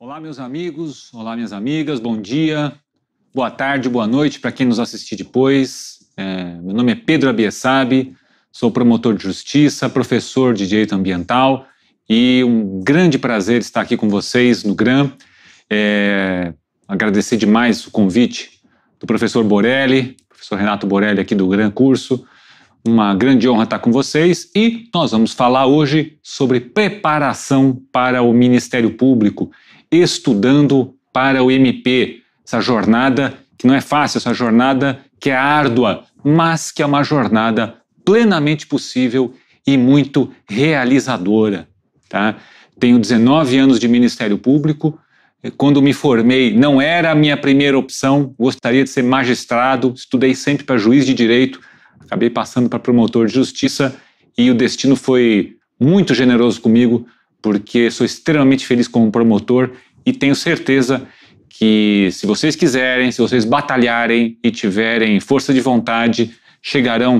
Olá, meus amigos, olá, minhas amigas, bom dia, boa tarde, boa noite para quem nos assistir depois. É, meu nome é Pedro Abiessabi, sou promotor de justiça, professor de direito ambiental e um grande prazer estar aqui com vocês no GRAM. É, agradecer demais o convite do professor Borelli, professor Renato Borelli aqui do GRAM Curso. Uma grande honra estar com vocês e nós vamos falar hoje sobre preparação para o Ministério Público Estudando para o MP. Essa jornada que não é fácil, essa jornada que é árdua, mas que é uma jornada plenamente possível e muito realizadora. Tá? Tenho 19 anos de Ministério Público. Quando me formei, não era a minha primeira opção, gostaria de ser magistrado, estudei sempre para juiz de direito, acabei passando para promotor de justiça e o destino foi muito generoso comigo porque sou extremamente feliz como promotor e tenho certeza que, se vocês quiserem, se vocês batalharem e tiverem força de vontade, chegarão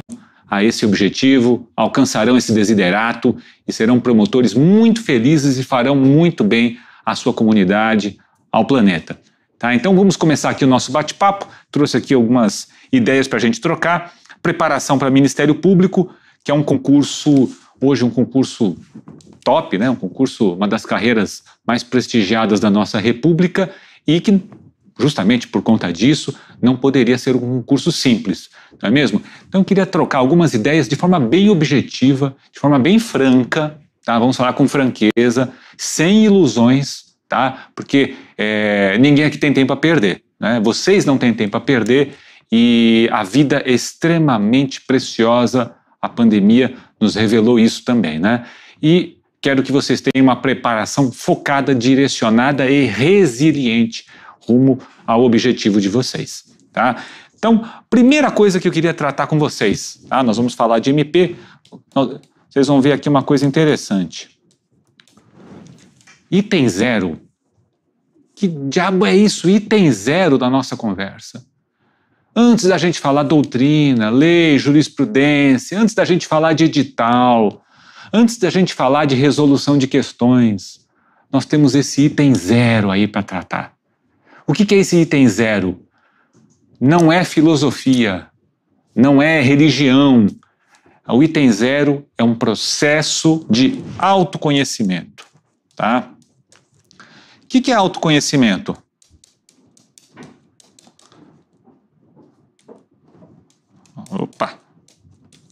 a esse objetivo, alcançarão esse desiderato e serão promotores muito felizes e farão muito bem à sua comunidade, ao planeta. Tá? Então vamos começar aqui o nosso bate-papo. Trouxe aqui algumas ideias para a gente trocar. Preparação para Ministério Público, que é um concurso, hoje um concurso top, né? um concurso, uma das carreiras mais prestigiadas da nossa República e que, justamente por conta disso, não poderia ser um concurso simples, não é mesmo? Então eu queria trocar algumas ideias de forma bem objetiva, de forma bem franca, tá? vamos falar com franqueza, sem ilusões, tá? porque é, ninguém aqui tem tempo a perder, né? vocês não têm tempo a perder e a vida é extremamente preciosa, a pandemia nos revelou isso também, né? E Quero que vocês tenham uma preparação focada, direcionada e resiliente rumo ao objetivo de vocês. Tá? Então, primeira coisa que eu queria tratar com vocês, tá? nós vamos falar de MP, vocês vão ver aqui uma coisa interessante. Item zero. Que diabo é isso? Item zero da nossa conversa. Antes da gente falar doutrina, lei, jurisprudência, antes da gente falar de edital, Antes da gente falar de resolução de questões, nós temos esse item zero aí para tratar. O que é esse item zero? Não é filosofia, não é religião. O item zero é um processo de autoconhecimento. Tá? O que é autoconhecimento? Opa,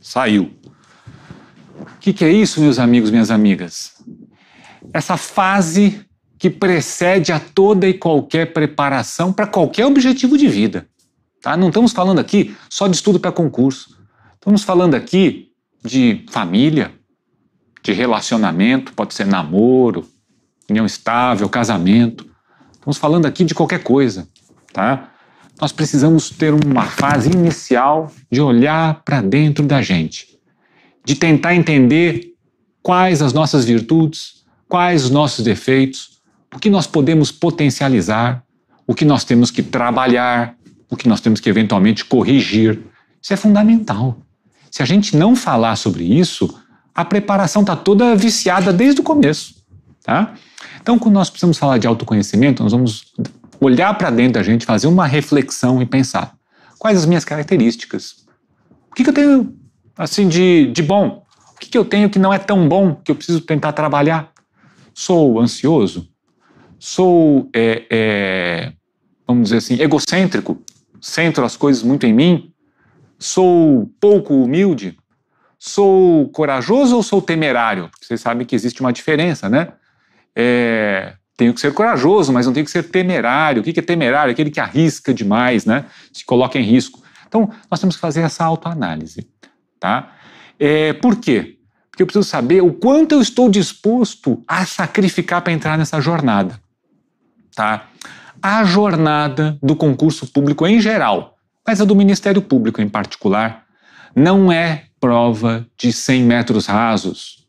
saiu que, que é isso, meus amigos, minhas amigas? Essa fase que precede a toda e qualquer preparação para qualquer objetivo de vida. Tá? Não estamos falando aqui só de estudo para concurso. Estamos falando aqui de família, de relacionamento, pode ser namoro, união estável, casamento. Estamos falando aqui de qualquer coisa, tá? Nós precisamos ter uma fase inicial de olhar para dentro da gente de tentar entender quais as nossas virtudes, quais os nossos defeitos, o que nós podemos potencializar, o que nós temos que trabalhar, o que nós temos que eventualmente corrigir. Isso é fundamental. Se a gente não falar sobre isso, a preparação está toda viciada desde o começo. Tá? Então, quando nós precisamos falar de autoconhecimento, nós vamos olhar para dentro da gente, fazer uma reflexão e pensar: quais as minhas características? O que, que eu tenho assim, de, de bom. O que, que eu tenho que não é tão bom que eu preciso tentar trabalhar? Sou ansioso? Sou, é, é, vamos dizer assim, egocêntrico? Centro as coisas muito em mim? Sou pouco humilde? Sou corajoso ou sou temerário? Vocês sabem que existe uma diferença, né? É, tenho que ser corajoso, mas não tenho que ser temerário. O que é temerário? Aquele que arrisca demais, né? Se coloca em risco. Então, nós temos que fazer essa autoanálise. Tá? É, por quê? Porque eu preciso saber o quanto eu estou disposto a sacrificar para entrar nessa jornada. Tá? A jornada do concurso público em geral, mas a do Ministério Público em particular, não é prova de 100 metros rasos.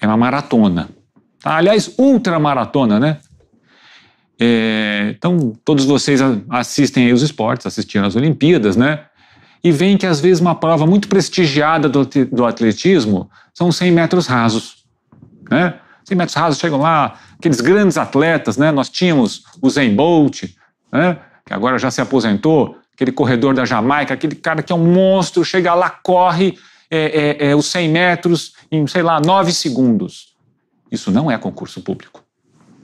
É uma maratona. Tá? Aliás, ultramaratona, né? É, então, todos vocês assistem aí os esportes, assistiram as Olimpíadas, né? e veem que às vezes uma prova muito prestigiada do, do atletismo são 100 metros rasos. Né? 100 metros rasos chegam lá, aqueles grandes atletas, né? nós tínhamos o Zen Bolt, né? que agora já se aposentou, aquele corredor da Jamaica, aquele cara que é um monstro, chega lá, corre é, é, é, os 100 metros em, sei lá, 9 segundos. Isso não é concurso público.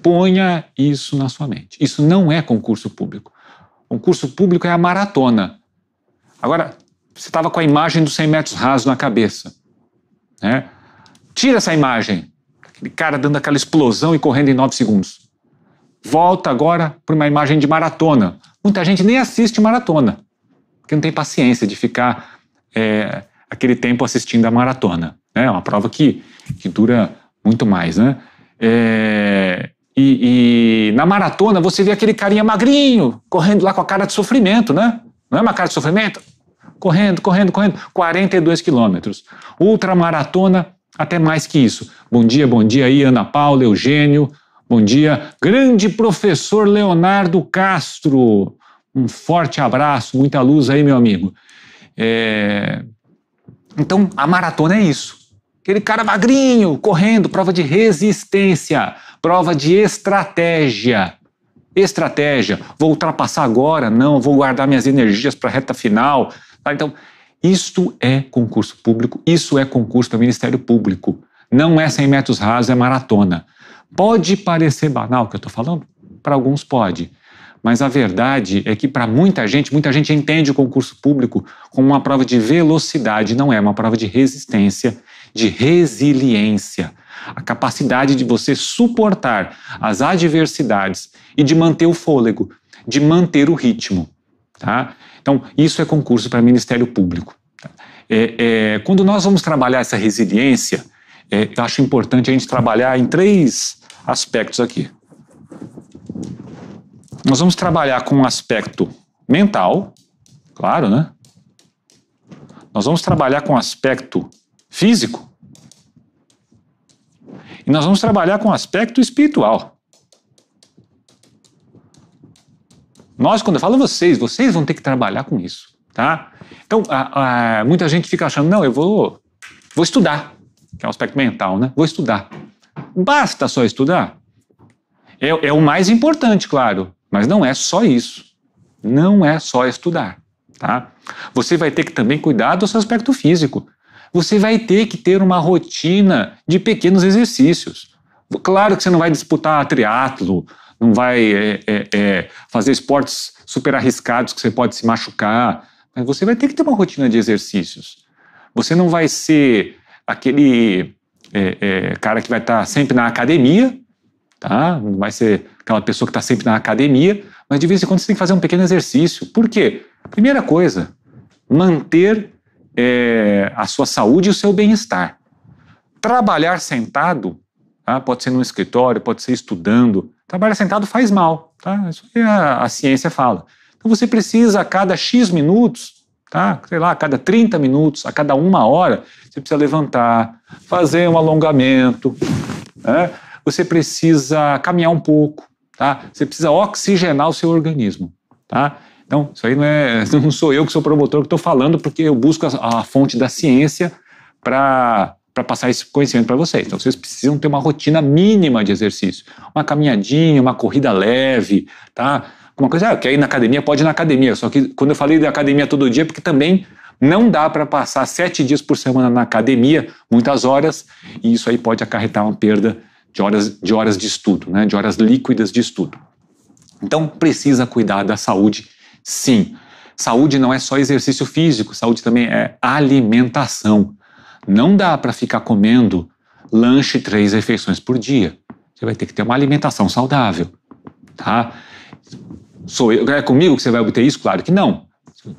Ponha isso na sua mente. Isso não é concurso público. Concurso público é a maratona. Agora, você estava com a imagem dos 100 metros rasos na cabeça. Né? Tira essa imagem. Aquele cara dando aquela explosão e correndo em 9 segundos. Volta agora para uma imagem de maratona. Muita gente nem assiste maratona, porque não tem paciência de ficar é, aquele tempo assistindo a maratona. Né? É né? uma prova que, que dura muito mais. Né? É, e, e, na maratona você vê aquele carinha magrinho correndo lá com a cara de sofrimento, né? Não é uma cara de sofrimento? correndo, correndo, correndo, 42 quilômetros. Ultramaratona, até mais que isso. Bom dia, bom dia aí, Ana Paula, Eugênio. Bom dia, grande professor Leonardo Castro. Um forte abraço, muita luz aí, meu amigo. É... Então, a maratona é isso. Aquele cara magrinho, correndo, prova de resistência, prova de estratégia. Estratégia, vou ultrapassar agora, não, vou guardar minhas energias para a reta final. Tá? Então, isto é concurso público, isso é concurso para o Ministério Público. Não é 100 metros rasos, é maratona. Pode parecer banal o que eu estou falando? Para alguns pode. Mas a verdade é que para muita gente, muita gente entende o concurso público como uma prova de velocidade, não é uma prova de resistência, de resiliência. A capacidade de você suportar as adversidades e de manter o fôlego, de manter o ritmo. Tá? Então, isso é concurso para Ministério Público. É, é, quando nós vamos trabalhar essa resiliência, é, eu acho importante a gente trabalhar em três aspectos aqui. Nós vamos trabalhar com um aspecto mental, claro, né? Nós vamos trabalhar com um aspecto físico e nós vamos trabalhar com um aspecto espiritual. Nós, quando eu falo vocês, vocês vão ter que trabalhar com isso, tá? Então, a, a, muita gente fica achando, não, eu vou, vou estudar, que é um aspecto mental, né? Vou estudar. Basta só estudar? É, é o mais importante, claro, mas não é só isso. Não é só estudar, tá? Você vai ter que também cuidar do seu aspecto físico. Você vai ter que ter uma rotina de pequenos exercícios. Claro que você não vai disputar triatlo, não vai é, é, é, fazer esportes super arriscados que você pode se machucar. Mas você vai ter que ter uma rotina de exercícios. Você não vai ser aquele é, é, cara que vai estar tá sempre na academia, tá? Não vai ser aquela pessoa que está sempre na academia, mas de vez em quando você tem que fazer um pequeno exercício. Por quê? Primeira coisa, manter é, a sua saúde e o seu bem-estar. Trabalhar sentado tá? pode ser num escritório, pode ser estudando. Trabalhar sentado faz mal, tá? isso a, a, ciência fala. Então você precisa, a cada X minutos, tá? sei lá, a cada 30 minutos, a cada uma hora, você precisa levantar, fazer um alongamento, né? você precisa caminhar um pouco, tá? você precisa oxigenar o seu organismo. Tá? Então, isso aí não, é, não sou eu que sou promotor que estou falando, porque eu busco a, a fonte da ciência para para passar esse conhecimento para vocês. Então, vocês precisam ter uma rotina mínima de exercício. Uma caminhadinha, uma corrida leve, tá? Uma coisa, ah, quer ir na academia? Pode ir na academia. Só que quando eu falei da academia todo dia, é porque também não dá para passar sete dias por semana na academia, muitas horas, e isso aí pode acarretar uma perda de horas de, horas de estudo, né? de horas líquidas de estudo. Então, precisa cuidar da saúde, sim. Saúde não é só exercício físico, saúde também é alimentação. Não dá para ficar comendo lanche três refeições por dia. Você vai ter que ter uma alimentação saudável, tá? Sou eu, é comigo que você vai obter isso? Claro que não.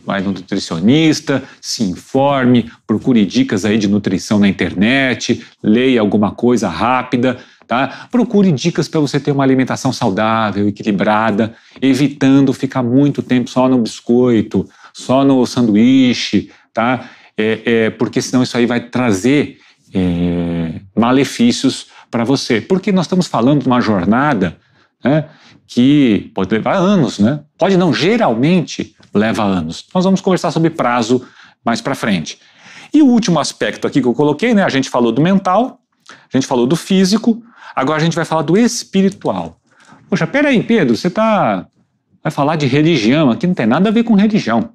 Vai no nutricionista, se informe, procure dicas aí de nutrição na internet, leia alguma coisa rápida, tá? Procure dicas para você ter uma alimentação saudável, equilibrada, evitando ficar muito tempo só no biscoito, só no sanduíche, tá? é, é, porque senão isso aí vai trazer é, malefícios para você. Porque nós estamos falando de uma jornada né, que pode levar anos, né? Pode não, geralmente leva anos. Nós vamos conversar sobre prazo mais para frente. E o último aspecto aqui que eu coloquei, né? A gente falou do mental, a gente falou do físico, agora a gente vai falar do espiritual. Poxa, peraí, Pedro, você tá vai falar de religião, aqui não tem nada a ver com religião.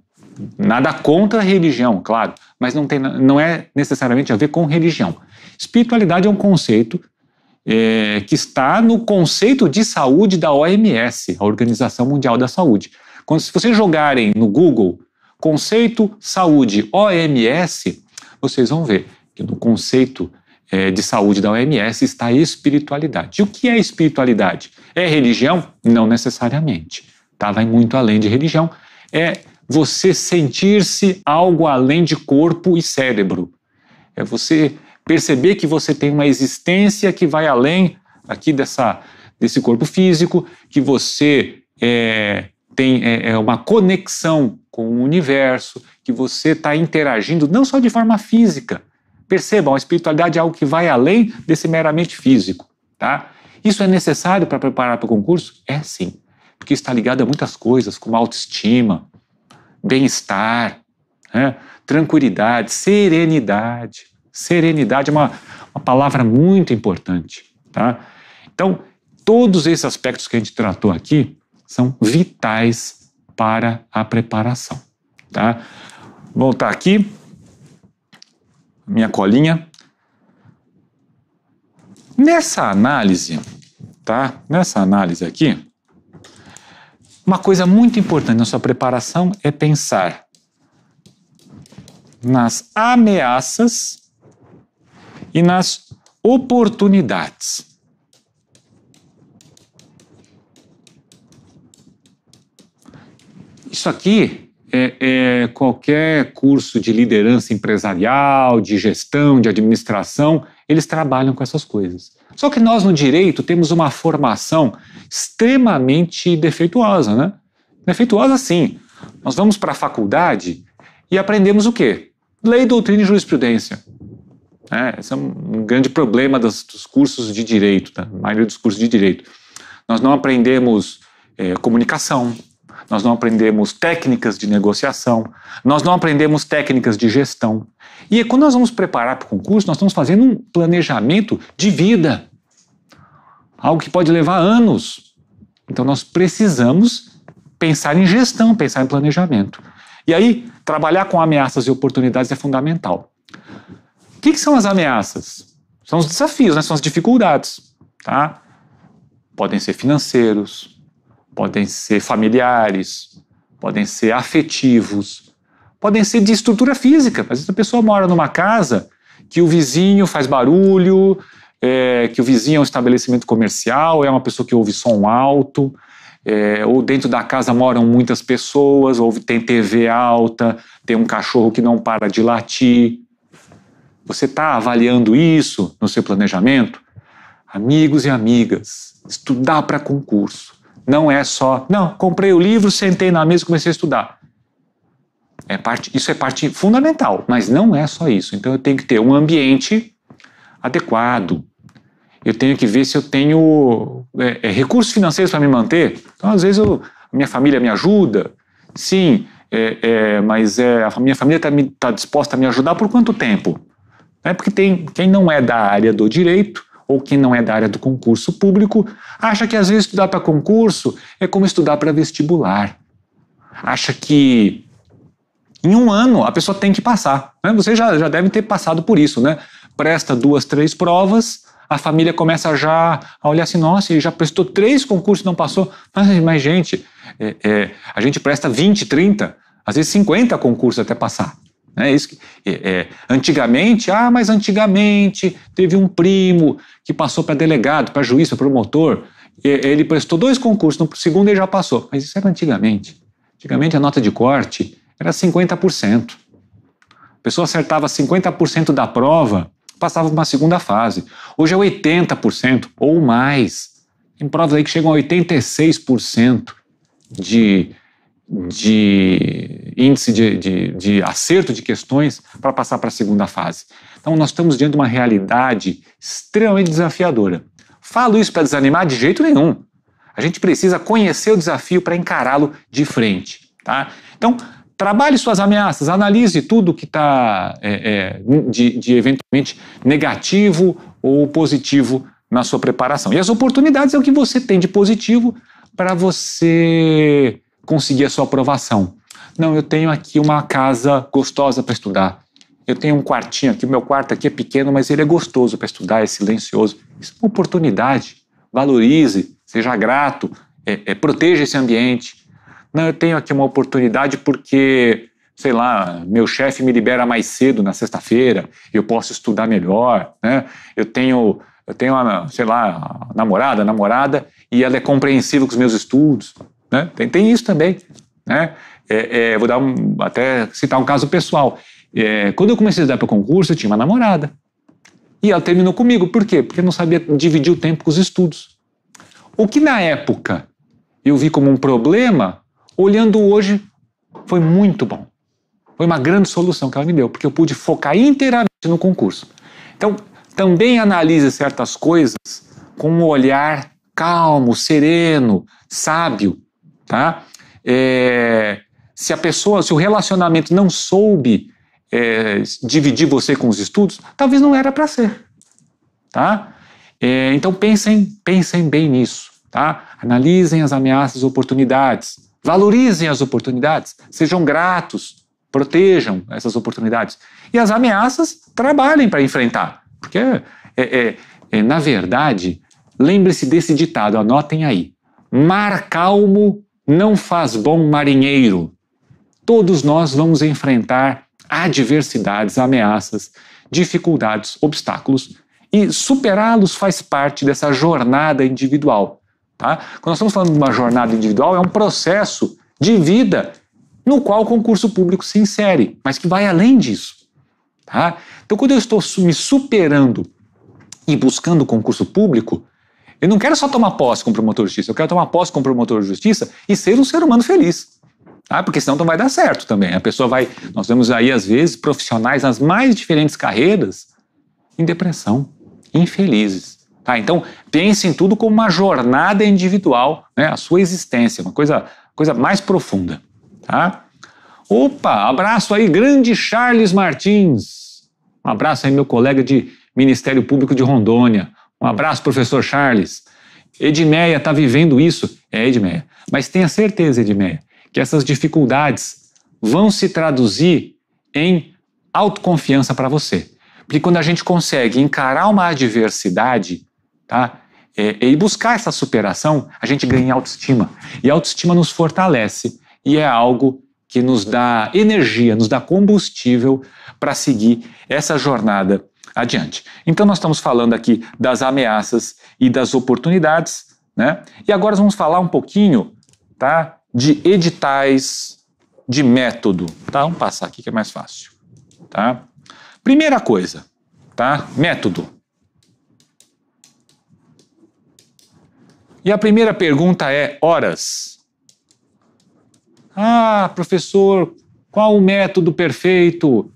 Nada contra a religião, claro, mas não, tem, não é necessariamente a ver com religião. Espiritualidade é um conceito é, que está no conceito de saúde da OMS, a Organização Mundial da Saúde. Quando, se vocês jogarem no Google conceito saúde OMS, vocês vão ver que no conceito é, de saúde da OMS está a espiritualidade. E o que é espiritualidade? É religião? Não necessariamente. Tá? Vai muito além de religião. É você sentir-se algo além de corpo e cérebro. É você perceber que você tem uma existência que vai além aqui dessa, desse corpo físico, que você é, tem é, é uma conexão com o universo, que você está interagindo não só de forma física. Percebam, a espiritualidade é algo que vai além desse meramente físico. Tá? Isso é necessário para preparar para o concurso? É sim, porque está ligado a muitas coisas, como a autoestima, bem-estar, né? tranquilidade, serenidade. Serenidade é uma, uma palavra muito importante. Tá? Então, todos esses aspectos que a gente tratou aqui são vitais para a preparação. Tá? Vou voltar aqui, minha colinha. Nessa análise, tá? Nessa análise aqui, uma coisa muito importante na sua preparação é pensar nas ameaças e nas oportunidades. Isso aqui é, é, qualquer curso de liderança empresarial, de gestão, de administração, eles trabalham com essas coisas. Só que nós no direito temos uma formação extremamente defeituosa, né? Defeituosa sim. Nós vamos para a faculdade e aprendemos o quê? Lei, doutrina e jurisprudência. É, esse é um grande problema dos, dos cursos de direito, da tá? maioria dos cursos de direito. Nós não aprendemos é, comunicação, nós não aprendemos técnicas de negociação, nós não aprendemos técnicas de gestão. E quando nós vamos preparar para o concurso, nós estamos fazendo um planejamento de vida algo que pode levar anos. Então nós precisamos pensar em gestão, pensar em planejamento. E aí, trabalhar com ameaças e oportunidades é fundamental. O que, que são as ameaças? São os desafios, né? são as dificuldades. Tá? Podem ser financeiros, podem ser familiares, podem ser afetivos, podem ser de estrutura física. Às vezes a pessoa mora numa casa que o vizinho faz barulho, é, que o vizinho é um estabelecimento comercial, é uma pessoa que ouve som alto, é, ou dentro da casa moram muitas pessoas, ou tem TV alta, tem um cachorro que não para de latir. Você está avaliando isso no seu planejamento? Amigos e amigas, estudar para concurso não é só, não, comprei o livro, sentei na mesa e comecei a estudar. É parte, isso é parte fundamental, mas não é só isso. Então eu tenho que ter um ambiente adequado, eu tenho que ver se eu tenho é, é, recursos financeiros para me manter. Então, às vezes, eu, minha família me ajuda, sim, é, é mas é, a minha família está tá disposta a me ajudar por quanto tempo? É porque tem quem não é da área do direito ou quem não é da área do concurso público acha que às vezes estudar para concurso é como estudar para vestibular. Acha que em um ano a pessoa tem que passar. Né? Você já, já deve ter passado por isso, né? Presta duas, três provas, a família começa já a olhar assim, nossa, ele já prestou três concursos e não passou. Mas, mas gente, é, é, a gente presta 20, 30, às vezes 50 concursos até passar. Né? É isso que, é, é, antigamente, ah, mas antigamente teve um primo que passou para delegado, para juiz, para promotor. ele prestou dois concursos, no segundo ele já passou. Mas isso era antigamente. Antigamente a nota de corte era 50%. A pessoa acertava 50% da prova, passava para uma segunda fase. Hoje é 80% ou mais. Tem provas aí que chegam a 86% de, de índice de, de, de acerto de questões para passar para a segunda fase. Então, nós estamos diante de uma realidade extremamente desafiadora. Falo isso para desanimar de jeito nenhum. A gente precisa conhecer o desafio para encará-lo de frente. Tá? Então, Trabalhe suas ameaças, analise tudo que está é, é, de, de eventualmente negativo ou positivo na sua preparação. E as oportunidades é o que você tem de positivo para você conseguir a sua aprovação. Não, eu tenho aqui uma casa gostosa para estudar. Eu tenho um quartinho aqui, meu quarto aqui é pequeno, mas ele é gostoso para estudar, é silencioso. Isso é uma oportunidade. Valorize, seja grato, é, é, proteja esse ambiente. Não, eu tenho aqui uma oportunidade porque, sei lá, meu chefe me libera mais cedo na sexta-feira, eu posso estudar melhor, né? Eu tenho, eu tenho uma, sei lá, namorada, namorada, e ela é compreensiva com os meus estudos, né? Tem, tem isso também, né? É, é, vou dar um, até citar um caso pessoal. É, quando eu comecei a estudar para o concurso, eu tinha uma namorada. E ela terminou comigo. Por quê? Porque não sabia dividir o tempo com os estudos. O que na época eu vi como um problema, Olhando hoje, foi muito bom. Foi uma grande solução que ela me deu, porque eu pude focar inteiramente no concurso. Então, também analise certas coisas com um olhar calmo, sereno, sábio, tá? É, se a pessoa, se o relacionamento não soube é, dividir você com os estudos, talvez não era para ser, tá? É, então pensem, pensem bem nisso, tá? Analisem as ameaças, oportunidades. Valorizem as oportunidades, sejam gratos, protejam essas oportunidades. E as ameaças, trabalhem para enfrentar. Porque, é, é, é, é na verdade, lembre-se desse ditado, anotem aí: mar calmo não faz bom marinheiro. Todos nós vamos enfrentar adversidades, ameaças, dificuldades, obstáculos e superá-los faz parte dessa jornada individual. Tá? Quando nós estamos falando de uma jornada individual, é um processo de vida no qual o concurso público se insere, mas que vai além disso. Tá? Então, quando eu estou me superando e buscando concurso público, eu não quero só tomar posse como promotor de justiça, eu quero tomar posse como promotor de justiça e ser um ser humano feliz. Tá? Porque senão não vai dar certo também. A pessoa vai. Nós temos aí, às vezes, profissionais nas mais diferentes carreiras em depressão, infelizes. Tá? Então, pense em tudo como uma jornada individual, né? a sua existência, uma coisa, coisa mais profunda. Tá? Opa, abraço aí, grande Charles Martins. Um abraço aí, meu colega de Ministério Público de Rondônia. Um abraço, professor Charles. Edmeia está vivendo isso. É, Edmeia. Mas tenha certeza, Edmeia, que essas dificuldades vão se traduzir em autoconfiança para você. Porque quando a gente consegue encarar uma adversidade tá? É, é, e buscar essa superação, a gente ganha autoestima. E a autoestima nos fortalece e é algo que nos dá energia, nos dá combustível para seguir essa jornada adiante. Então, nós estamos falando aqui das ameaças e das oportunidades, né? E agora vamos falar um pouquinho, tá? De editais de método, tá? Vamos passar aqui que é mais fácil, tá? Primeira coisa, tá? Método. E a primeira pergunta é horas. Ah, professor, qual o método perfeito?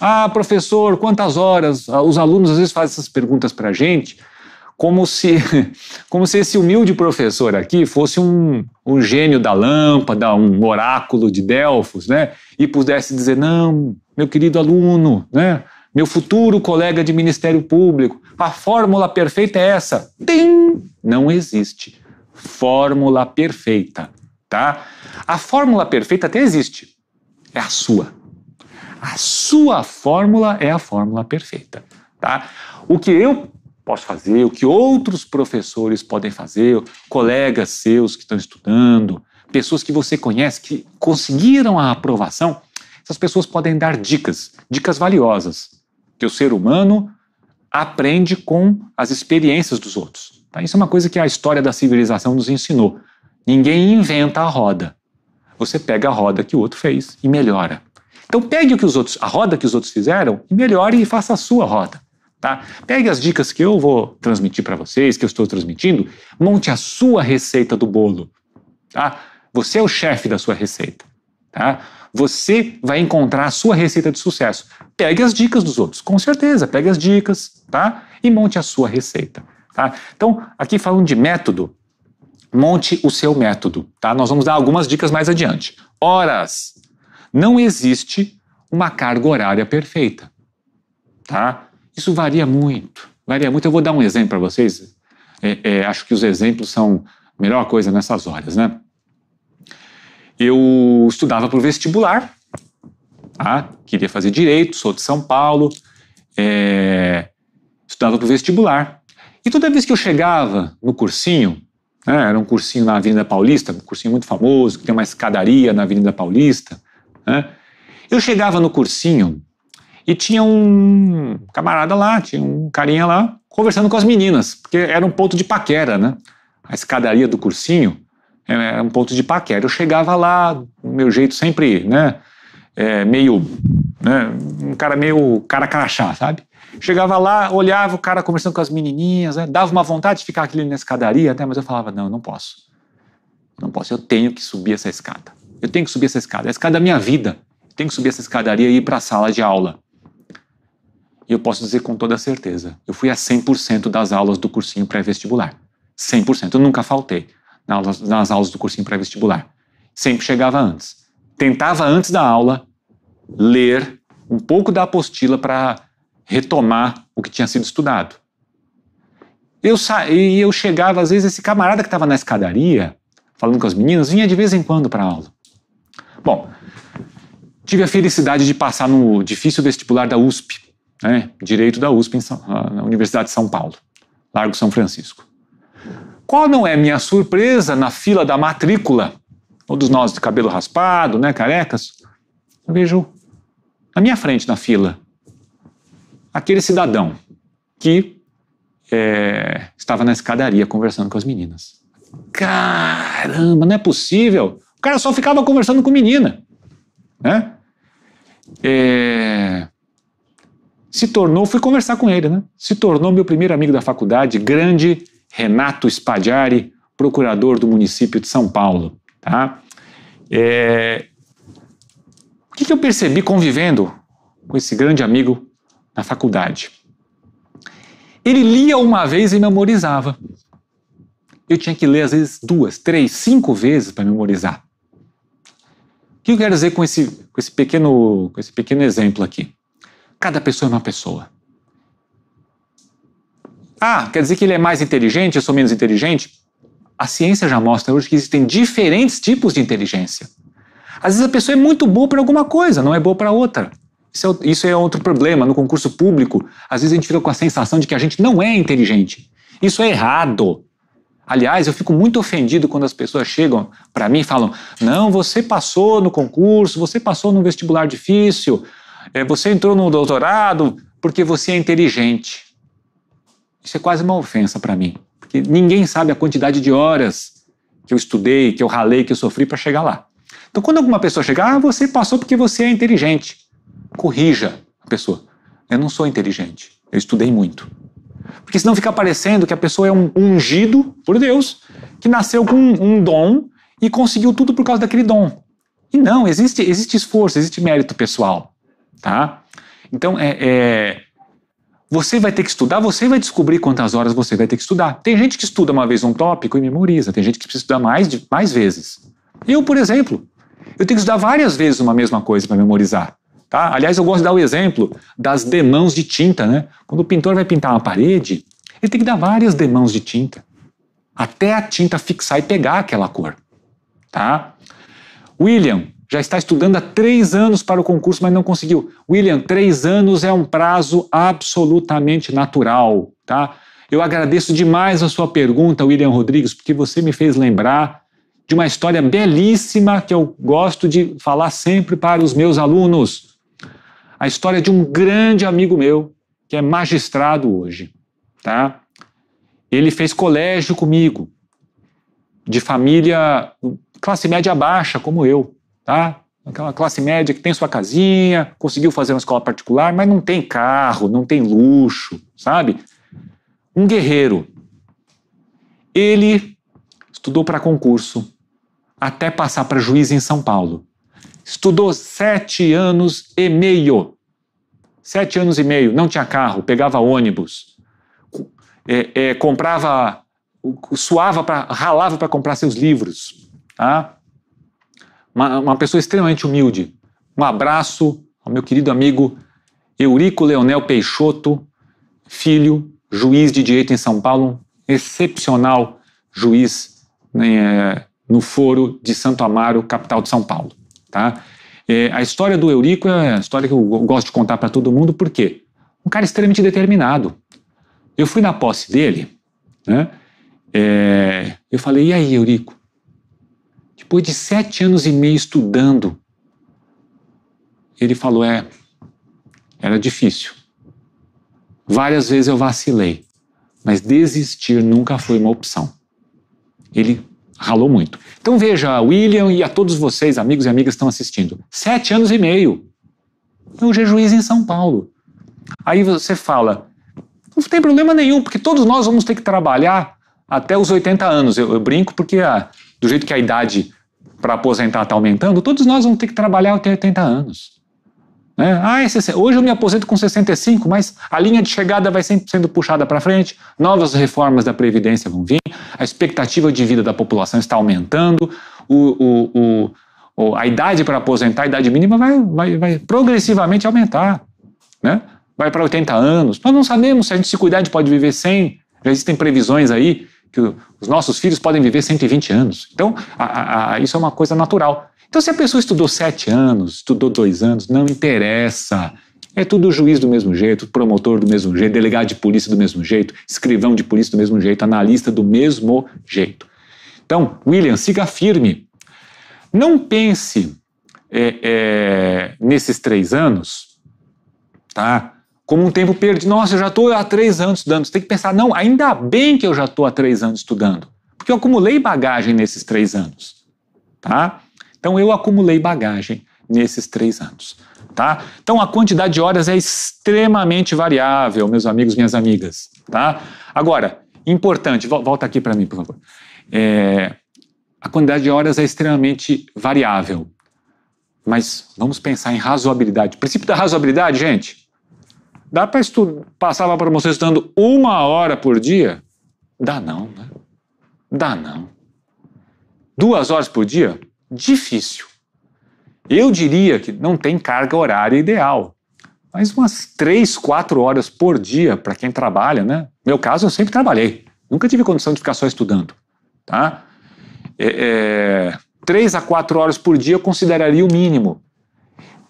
Ah, professor, quantas horas? Ah, os alunos às vezes fazem essas perguntas para a gente, como se, como se esse humilde professor aqui fosse um, um gênio da lâmpada, um oráculo de Delfos, né? E pudesse dizer: não, meu querido aluno, né? meu futuro colega de Ministério Público, a fórmula perfeita é essa. Tim! Não existe. Fórmula perfeita, tá? A fórmula perfeita até existe. É a sua. A sua fórmula é a fórmula perfeita, tá? O que eu posso fazer, o que outros professores podem fazer, colegas seus que estão estudando, pessoas que você conhece que conseguiram a aprovação, essas pessoas podem dar dicas, dicas valiosas, que o ser humano aprende com as experiências dos outros. Tá? Isso é uma coisa que a história da civilização nos ensinou. Ninguém inventa a roda. Você pega a roda que o outro fez e melhora. Então pegue o que os outros, a roda que os outros fizeram e melhore e faça a sua roda. Tá? Pegue as dicas que eu vou transmitir para vocês, que eu estou transmitindo, monte a sua receita do bolo. Tá? Você é o chefe da sua receita. Tá? Você vai encontrar a sua receita de sucesso pegue as dicas dos outros, com certeza, pegue as dicas, tá? E monte a sua receita, tá? Então, aqui falando de método, monte o seu método, tá? Nós vamos dar algumas dicas mais adiante. Horas. Não existe uma carga horária perfeita, tá? Isso varia muito, varia muito. Eu vou dar um exemplo para vocês. É, é, acho que os exemplos são a melhor coisa nessas horas, né? Eu estudava para o vestibular, Tá? Queria fazer direito, sou de São Paulo, é, estudava para o vestibular. E toda vez que eu chegava no cursinho, né, era um cursinho na Avenida Paulista, um cursinho muito famoso, que tem uma escadaria na Avenida Paulista, né, eu chegava no cursinho e tinha um camarada lá, tinha um carinha lá, conversando com as meninas, porque era um ponto de paquera, né? A escadaria do cursinho é, era um ponto de paquera. Eu chegava lá, do meu jeito sempre, né? é, meio. Né, um cara meio cara crachá, sabe? Chegava lá, olhava o cara conversando com as menininhas, né, dava uma vontade de ficar aqui na escadaria até, mas eu falava: não, eu não posso. Não posso, eu tenho que subir essa escada. Eu tenho que subir essa escada. É a escada da minha vida. Eu tenho que subir essa escadaria e ir para a sala de aula. E eu posso dizer com toda certeza: eu fui a 100% das aulas do cursinho pré-vestibular. 100%. Eu nunca faltei nas aulas do cursinho pré-vestibular. Sempre chegava antes. Tentava antes da aula ler um pouco da apostila para retomar o que tinha sido estudado. Eu e eu chegava, às vezes, esse camarada que estava na escadaria, falando com as meninas, vinha de vez em quando para aula. Bom, tive a felicidade de passar no difícil vestibular da USP, né? Direito da USP São, ah, na Universidade de São Paulo, Largo São Francisco. Qual não é minha surpresa na fila da matrícula? Todos nós de cabelo raspado, né, carecas? Eu vejo na minha frente, na fila, aquele cidadão que é, estava na escadaria conversando com as meninas. Caramba, não é possível! O cara só ficava conversando com menina. Né? É, se tornou, fui conversar com ele, né? Se tornou meu primeiro amigo da faculdade, grande Renato Spadiari, procurador do município de São Paulo. Tá? É, o que eu percebi convivendo com esse grande amigo na faculdade? Ele lia uma vez e memorizava. Eu tinha que ler, às vezes, duas, três, cinco vezes para memorizar. O que eu quero dizer com esse, com, esse pequeno, com esse pequeno exemplo aqui? Cada pessoa é uma pessoa. Ah, quer dizer que ele é mais inteligente, eu sou menos inteligente? A ciência já mostra hoje que existem diferentes tipos de inteligência. Às vezes a pessoa é muito boa para alguma coisa, não é boa para outra. Isso é, isso é outro problema. No concurso público, às vezes a gente fica com a sensação de que a gente não é inteligente. Isso é errado. Aliás, eu fico muito ofendido quando as pessoas chegam para mim e falam: não, você passou no concurso, você passou no vestibular difícil, eh, você entrou no doutorado porque você é inteligente. Isso é quase uma ofensa para mim, porque ninguém sabe a quantidade de horas que eu estudei, que eu ralei, que eu sofri para chegar lá. Então, quando alguma pessoa chegar, ah, você passou porque você é inteligente, corrija a pessoa. Eu não sou inteligente, eu estudei muito. Porque senão fica parecendo que a pessoa é um ungido por Deus, que nasceu com um, dom e conseguiu tudo por causa daquele dom. E não, existe, existe esforço, existe mérito pessoal. Tá? Então, é, é, você vai ter que estudar, você vai descobrir quantas horas você vai ter que estudar. Tem gente que estuda uma vez um tópico e memoriza, tem gente que precisa estudar mais, mais vezes. Eu, por exemplo, eu tenho que estudar várias vezes uma mesma coisa para memorizar. Tá? Aliás, eu gosto de dar o exemplo das demãos de tinta. Né? Quando o pintor vai pintar uma parede, ele tem que dar várias demãos de tinta até a tinta fixar e pegar aquela cor. Tá? William já está estudando há três anos para o concurso, mas não conseguiu. William, três anos é um prazo absolutamente natural. Tá? Eu agradeço demais a sua pergunta, William Rodrigues, porque você me fez lembrar de uma história belíssima que eu gosto de falar sempre para os meus alunos. A história de um grande amigo meu, que é magistrado hoje, tá? Ele fez colégio comigo, de família classe média baixa, como eu, tá? Aquela classe média que tem sua casinha, conseguiu fazer uma escola particular, mas não tem carro, não tem luxo, sabe? Um guerreiro. Ele estudou para concurso, até passar para juiz em São Paulo. Estudou sete anos e meio. Sete anos e meio. Não tinha carro, pegava ônibus. É, é, comprava, suava, pra, ralava para comprar seus livros. Tá? Uma, uma pessoa extremamente humilde. Um abraço ao meu querido amigo Eurico Leonel Peixoto, filho, juiz de direito em São Paulo, um excepcional juiz né, no Foro de Santo Amaro, capital de São Paulo. Tá? É, a história do Eurico é a história que eu gosto de contar para todo mundo, por quê? Um cara extremamente determinado. Eu fui na posse dele, né? É, eu falei, e aí, Eurico? Depois de sete anos e meio estudando, ele falou, é, era difícil. Várias vezes eu vacilei, mas desistir nunca foi uma opção. Ele ralou muito. Então veja, William e a todos vocês, amigos e amigas que estão assistindo, sete anos e meio. Eu é jejuiz em São Paulo. Aí você fala, não tem problema nenhum, porque todos nós vamos ter que trabalhar até os 80 anos. Eu, eu brinco porque ah, do jeito que a idade para aposentar está aumentando, todos nós vamos ter que trabalhar até 80 anos. Né? Ah, é hoje eu me aposento com 65, mas a linha de chegada vai sempre sendo puxada para frente, novas reformas da Previdência vão vir, a expectativa de vida da população está aumentando, o, o, o, a idade para aposentar, a idade mínima, vai, vai, vai progressivamente aumentar. Né? Vai para 80 anos. Nós não sabemos se a gente se cuidar, a gente pode viver 100. Já existem previsões aí que os nossos filhos podem viver 120 anos. Então, a, a, a, isso é uma coisa natural. Então, se a pessoa estudou sete anos, estudou dois anos, não interessa. É tudo juiz do mesmo jeito, promotor do mesmo jeito, delegado de polícia do mesmo jeito, escrivão de polícia do mesmo jeito, analista do mesmo jeito. Então, William, siga firme. Não pense é, é, nesses três anos, tá? Como um tempo perdido. Nossa, eu já estou há três anos estudando. Você tem que pensar, não, ainda bem que eu já estou há três anos estudando, porque eu acumulei bagagem nesses três anos, tá? Então eu acumulei bagagem nesses três anos. Tá? Então a quantidade de horas é extremamente variável, meus amigos, minhas amigas. Tá? Agora, importante, volta aqui para mim, por favor. É, a quantidade de horas é extremamente variável, mas vamos pensar em razoabilidade. O princípio da razoabilidade, gente, dá para passar para você estudando uma hora por dia? Dá não, né? Dá não. Duas horas por dia? difícil. Eu diria que não tem carga horária ideal, mas umas 3, 4 horas por dia para quem trabalha, né? No meu caso, eu sempre trabalhei, nunca tive condição de ficar só estudando, tá? É, é, 3 a 4 horas por dia eu consideraria o mínimo.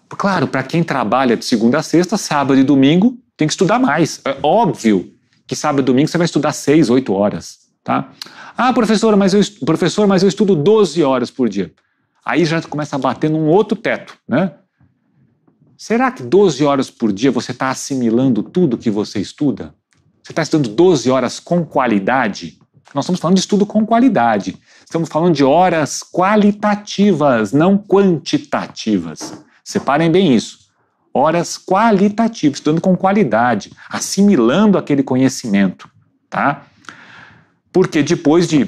Claro, para quem trabalha de segunda a sexta, sábado e domingo tem que estudar mais. É óbvio que sábado e domingo você vai estudar 6, 8 horas, tá? Ah, professora, mas eu, professor, mas eu estudo 12 horas por dia. Aí já começa a bater num outro teto, né? Será que 12 horas por dia você está assimilando tudo que você estuda? Você está estudando 12 horas com qualidade? Nós estamos falando de estudo com qualidade. Estamos falando de horas qualitativas, não quantitativas. Separem bem isso. Horas qualitativas, estudando com qualidade, assimilando aquele conhecimento, tá? Porque depois de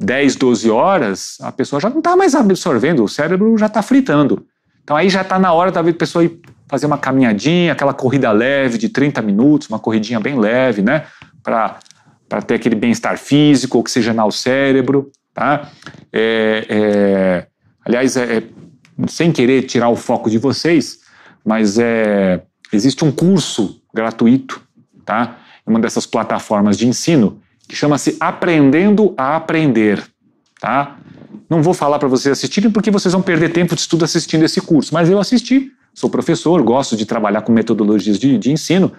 10, 12 horas, a pessoa já não está mais absorvendo, o cérebro já está fritando. Então aí já está na hora da pessoa ir fazer uma caminhadinha, aquela corrida leve de 30 minutos, uma corridinha bem leve, né? Para ter aquele bem-estar físico, oxigenar o cérebro, tá? É, é, aliás, é, é, sem querer tirar o foco de vocês, mas é, existe um curso gratuito, tá? Em uma dessas plataformas de ensino que chama-se Aprendendo a Aprender, tá? Não vou falar para vocês assistirem porque vocês vão perder tempo de estudo assistindo esse curso, mas eu assisti, sou professor, gosto de trabalhar com metodologias de, de ensino,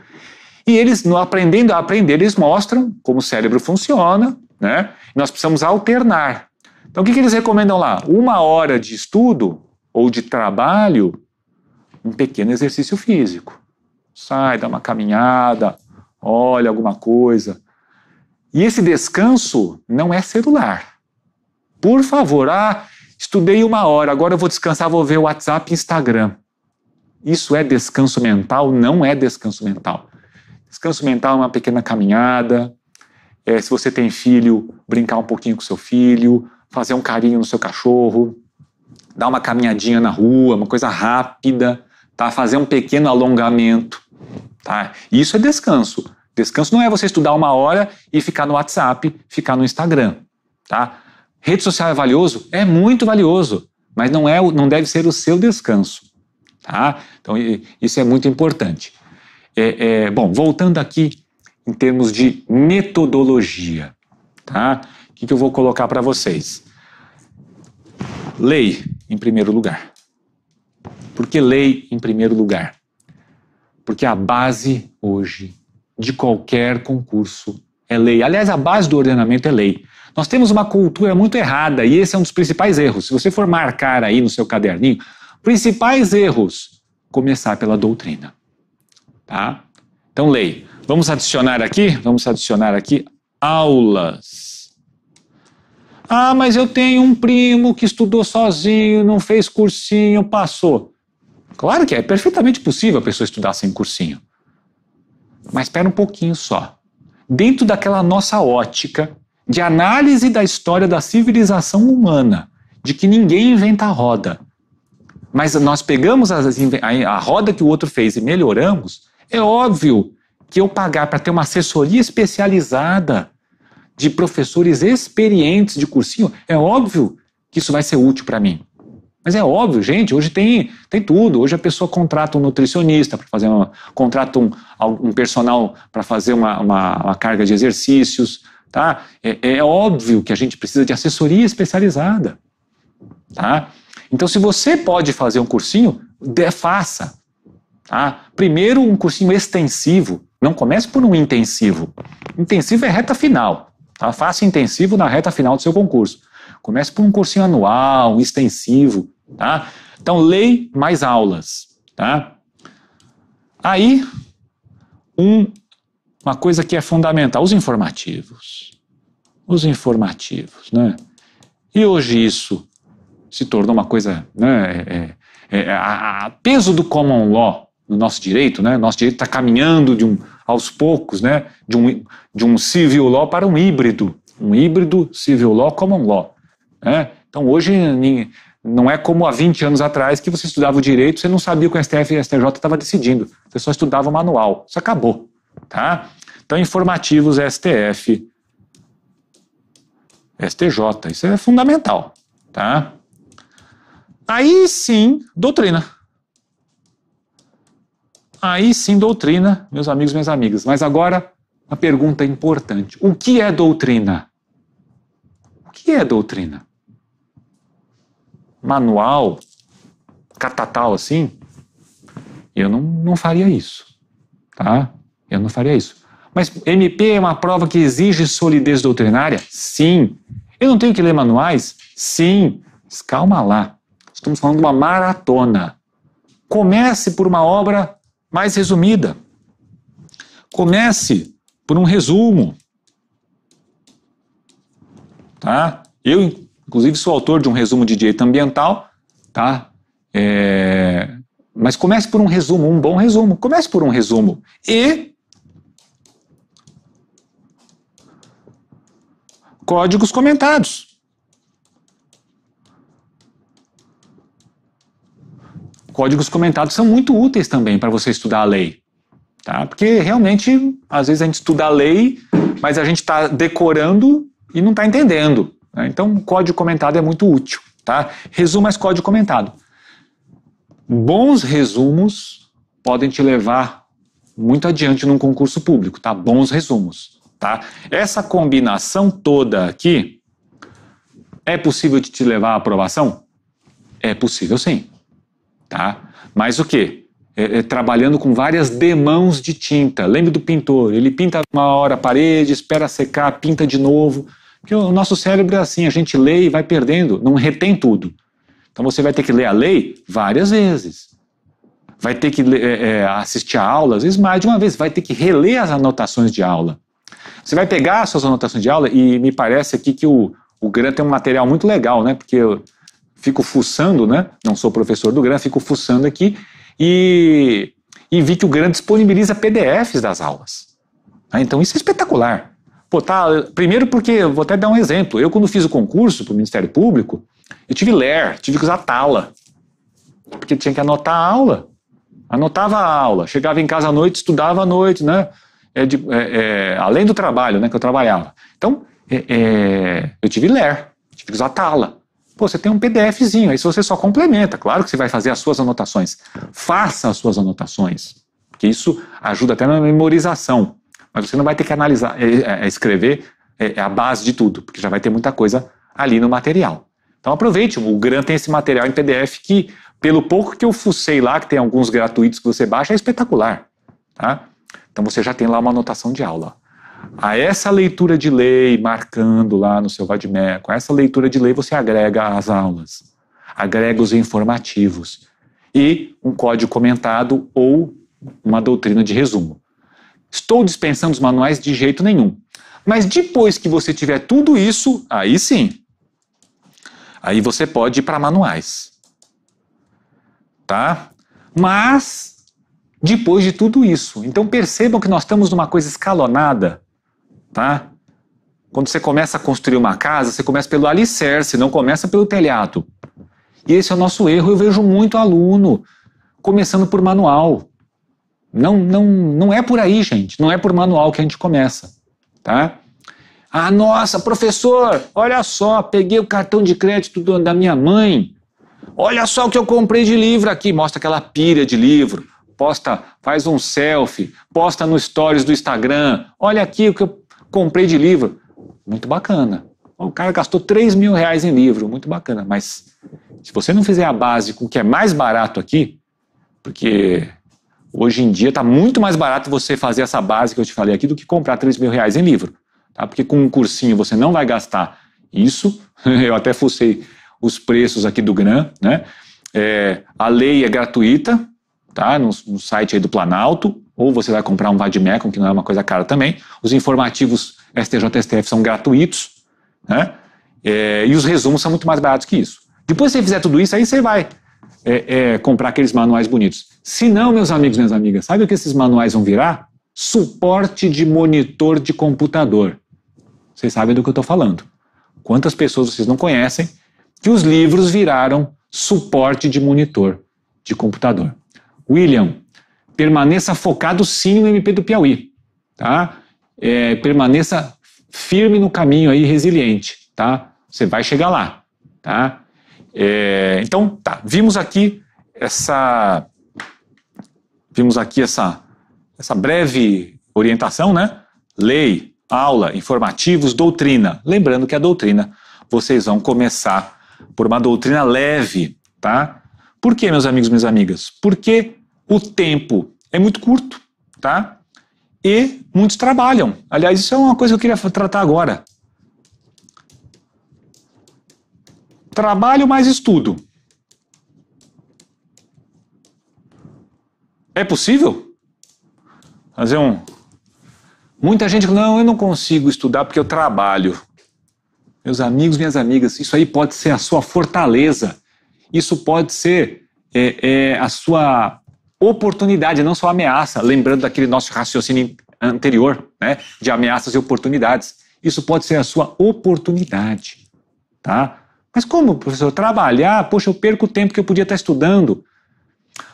e eles, no Aprendendo a Aprender, eles mostram como o cérebro funciona, né? E nós precisamos alternar. Então, o que, que eles recomendam lá? Uma hora de estudo ou de trabalho, um pequeno exercício físico. Sai, dá uma caminhada, olha alguma coisa, e esse descanso não é celular. Por favor, ah, estudei uma hora, agora eu vou descansar, vou ver o WhatsApp e Instagram. Isso é descanso mental? Não é descanso mental. Descanso mental é uma pequena caminhada. É, se você tem filho, brincar um pouquinho com seu filho, fazer um carinho no seu cachorro, dar uma caminhadinha na rua, uma coisa rápida, tá? Fazer um pequeno alongamento, tá? Isso é descanso. Descanso não é você estudar uma hora e ficar no WhatsApp, ficar no Instagram, tá? Rede social é valioso? É muito valioso, mas não, é, não deve ser o seu descanso, tá? Então, isso é muito importante. É, é, bom, voltando aqui em termos de metodologia, tá? O que, que eu vou colocar para vocês? Lei, em primeiro lugar. Por que lei em primeiro lugar? Porque a base hoje de qualquer concurso é lei. Aliás, a base do ordenamento é lei. Nós temos uma cultura muito errada e esse é um dos principais erros. Se você for marcar aí no seu caderninho, principais erros, começar pela doutrina. Tá? Então, lei. Vamos adicionar aqui, vamos adicionar aqui aulas. Ah, mas eu tenho um primo que estudou sozinho, não fez cursinho, passou. Claro que é perfeitamente possível a pessoa estudar sem cursinho. Mas espera um pouquinho só. Dentro daquela nossa ótica de análise da história da civilização humana, de que ninguém inventa a roda, mas nós pegamos as, a roda que o outro fez e melhoramos, é óbvio que eu pagar para ter uma assessoria especializada de professores experientes de cursinho, é óbvio que isso vai ser útil para mim. Mas é óbvio, gente, hoje tem, tem tudo. Hoje a pessoa contrata um nutricionista para fazer uma. contrata um, um personal para fazer uma, uma, uma, carga de exercícios. Tá? É, é óbvio que a gente precisa de assessoria especializada. Tá? Então, se você pode fazer um cursinho, de, faça. Tá? Primeiro, um cursinho extensivo. Não comece por um intensivo. Intensivo é reta final. Tá? Faça intensivo na reta final do seu concurso. Comece por um cursinho anual, extensivo, Tá? Então, lei mais aulas. Tá? Aí, um, uma coisa que é fundamental, os informativos. Os informativos, né? E hoje isso se tornou uma coisa, né, é, é, é a, a, peso do common law no nosso direito, né? Nosso direito está caminhando de um, aos poucos, né? De um, de um civil law para um híbrido, um híbrido civil law common law. Né? Então hoje não é como há 20 anos atrás que você estudava o direito, você não sabia o que o STF e o STJ estava decidindo. Você só estudava o manual. Isso acabou, tá? Então, informativos STF, STJ, isso é fundamental, tá? Aí sim, doutrina. Aí sim, doutrina, meus amigos, minhas amigas. Mas agora, uma pergunta importante: o que é doutrina? O que é doutrina? manual, catatal assim, eu não, não faria isso. Tá? Eu não faria isso. Mas MP é uma prova que exige solidez doutrinária? Sim. Eu não tenho que ler manuais? Sim. Mas calma lá. Estamos falando de uma maratona. Comece por uma obra mais resumida. Comece por um resumo. Tá? Eu Inclusive, sou autor de um resumo de direito ambiental, tá? É... Mas comece por um resumo, um bom resumo. Comece por um resumo. E códigos comentados. Códigos comentados são muito úteis também para você estudar a lei. Tá? Porque realmente, às vezes a gente estuda a lei, mas a gente está decorando e não está entendendo. Né? Então, código comentado é muito útil. Tá? Resumo mais código comentado. Bons resumos podem te levar muito adiante num concurso público, tá? Bons resumos, tá? Essa combinação toda aqui é possível de te levar à aprovação? É possível sim, tá? Mas o quê? É, é, trabalhando com várias demãos de tinta. Lembre do pintor, ele pinta uma hora a parede, espera secar, pinta de novo. Porque o nosso cérebro é assim, a gente lê e vai perdendo, não retém tudo. Então você vai ter que ler a lei várias vezes. Vai ter que é, é, assistir a aula, às vezes mais de uma vez, vai ter que reler as anotações de aula. Você vai pegar as suas anotações de aula e me parece aqui que o, o Gran tem um material muito legal, né? Porque eu fico fuçando, né? Não sou professor do Gran, fico fuçando aqui e, e vi que o Gran disponibiliza PDFs das aulas. Né? Então isso é espetacular. Pô, tá, primeiro porque, vou até dar um exemplo, eu quando fiz o concurso para o Ministério Público, eu tive LER, tive que usar tala, porque tinha que anotar a aula, anotava a aula, chegava em casa à noite, estudava à noite, né? É de, é, é, além do trabalho, né, que eu trabalhava. Então, é, é, eu tive LER, tive que usar tala. Pô, você tem um PDFzinho, aí você só complementa. Claro que você vai fazer as suas anotações. Faça as suas anotações, porque isso ajuda até na memorização. Mas você não vai ter que analisar, é, é, é escrever é, é, a base de tudo, porque já vai ter muita coisa ali no material. Então aproveite, o Gran tem esse material em PDF que, pelo pouco que eu fucei lá, que tem alguns gratuitos que você baixa, é espetacular. Tá? Então você já tem lá uma anotação de aula. A essa leitura de lei, marcando lá no seu Vadimé, com essa leitura de lei você agrega as aulas, agrega os informativos e um código comentado ou uma doutrina de resumo. Estou dispensando os manuais de jeito nenhum. Mas depois que você tiver tudo isso, aí sim. Aí você pode ir para manuais. Tá? Mas depois de tudo isso. Então percebam que nós estamos numa coisa escalonada, tá? Quando você começa a construir uma casa, você começa pelo alicerce, não começa pelo telhado. E esse é o nosso erro. Eu vejo muito aluno começando por manual. Não, não, não é por aí, gente. Não é por manual que a gente começa, tá? Ah, nossa, professor, olha só, peguei o cartão de crédito do, da minha mãe. Olha só o que eu comprei de livro aqui. Mostra aquela pilha de livro. Posta, faz um selfie, posta no stories do Instagram. Olha aqui o que eu comprei de livro. Muito bacana. O cara gastou 3 mil reais em livro, muito bacana. Mas se você não fizer a base com o que é mais barato aqui, porque Hoje em dia está muito mais barato você fazer essa base que eu te falei aqui do que comprar 3 mil reais em livro. Tá? Porque com um cursinho você não vai gastar isso. eu até fucei os preços aqui do GRAM. Né? É, a lei é gratuita tá? no, no site aí do Planalto, ou você vai comprar um Vadmecum, que não é uma coisa cara também. Os informativos STJ e STF são gratuitos, né? É, e os resumos são muito mais baratos que isso. Depois que você fizer tudo isso, aí você vai é, é, comprar aqueles manuais bonitos. Se não, meus amigos e minhas amigas, sabe o que esses manuais vão virar? Suporte de monitor de computador. Vocês sabem do que eu estou falando. Quantas pessoas vocês não conhecem que os livros viraram suporte de monitor de computador? William, permaneça focado sim no MP do Piauí, tá? É, permaneça firme no caminho aí, resiliente, tá? Você vai chegar lá, tá? É, então, tá, vimos aqui essa vimos aqui essa, essa breve orientação, né? Lei, aula, informativos, doutrina. Lembrando que a doutrina, vocês vão começar por uma doutrina leve, tá? Por quê, meus amigos e minhas amigas? Porque o tempo é muito curto, tá? E muitos trabalham. Aliás, isso é uma coisa que eu queria tratar agora. Trabalho mais estudo. É possível? Fazer um. Muita gente não, eu não consigo estudar porque eu trabalho. Meus amigos, minhas amigas, isso aí pode ser a sua fortaleza. Isso pode ser é, é, a sua oportunidade, não só ameaça. Lembrando daquele nosso raciocínio anterior, né, de ameaças e oportunidades. Isso pode ser a sua oportunidade, tá? Mas como, professor? Trabalhar? Poxa, eu perco o tempo que eu podia estar estudando.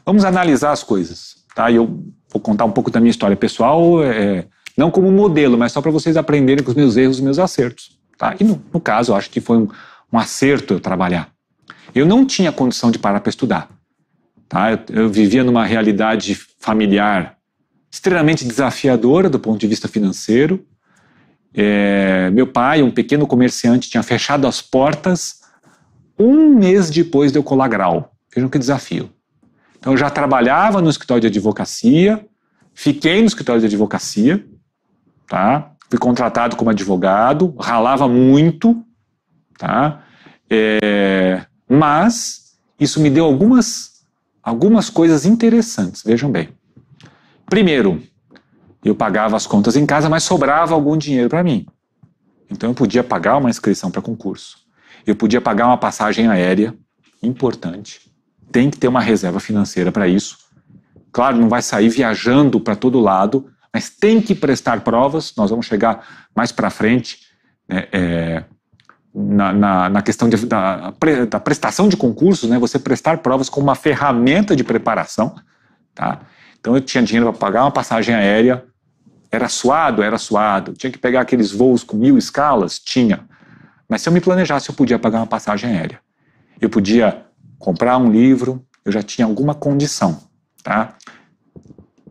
Vamos analisar as coisas, tá? E eu vou contar um pouco da minha história pessoal, é, não como modelo, mas só para vocês aprenderem com os meus erros e meus acertos, tá? E no, no caso, eu acho que foi um, um, acerto eu trabalhar. Eu não tinha condição de parar para estudar, tá? Eu, eu vivia numa realidade familiar extremamente desafiadora do ponto de vista financeiro, é, meu pai, um pequeno comerciante, tinha fechado as portas um mês depois de eu colar grau. Vejam que desafio. Então, eu já trabalhava no escritório de advocacia, fiquei no escritório de advocacia, tá? fui contratado como advogado, ralava muito, tá? É, mas isso me deu algumas, algumas coisas interessantes, vejam bem. Primeiro, eu pagava as contas em casa, mas sobrava algum dinheiro para mim. Então eu podia pagar uma inscrição para concurso eu podia pagar uma passagem aérea importante. Tem que ter uma reserva financeira para isso. Claro, não vai sair viajando para todo lado, mas tem que prestar provas. Nós vamos chegar mais para frente né, é, na, na, na, questão de, da, da, prestação de concursos, né, você prestar provas como uma ferramenta de preparação. Tá? Então eu tinha dinheiro para pagar uma passagem aérea, era suado, era suado. Tinha que pegar aqueles voos com mil escalas? Tinha. Mas se eu me planejasse, eu podia pagar uma passagem aérea. Eu podia comprar um livro, eu já tinha alguma condição, tá?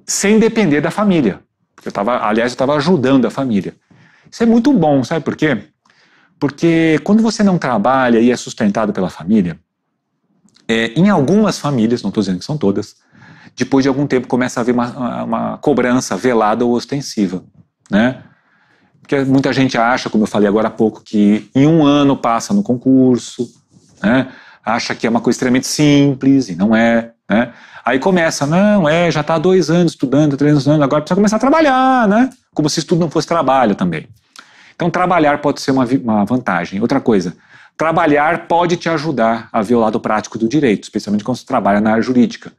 Sem depender da família. Eu tava, aliás, eu estava ajudando a família. Isso é muito bom, sabe por quê? Porque quando você não trabalha e é sustentado pela família, é, em algumas famílias, não estou dizendo que são todas, depois de algum tempo começa a haver uma, uma cobrança velada ou ostensiva, né? Porque muita gente acha, como eu falei agora há pouco, que em um ano passa no concurso, né? acha que é uma coisa extremamente simples e não é. Né? Aí começa, não, é, já está há dois anos estudando, três anos estudando, agora precisa começar a trabalhar, né? Como se estudo não fosse trabalho também. Então, trabalhar pode ser uma, uma vantagem. Outra coisa, trabalhar pode te ajudar a ver o lado prático do direito, especialmente quando você trabalha na área jurídica.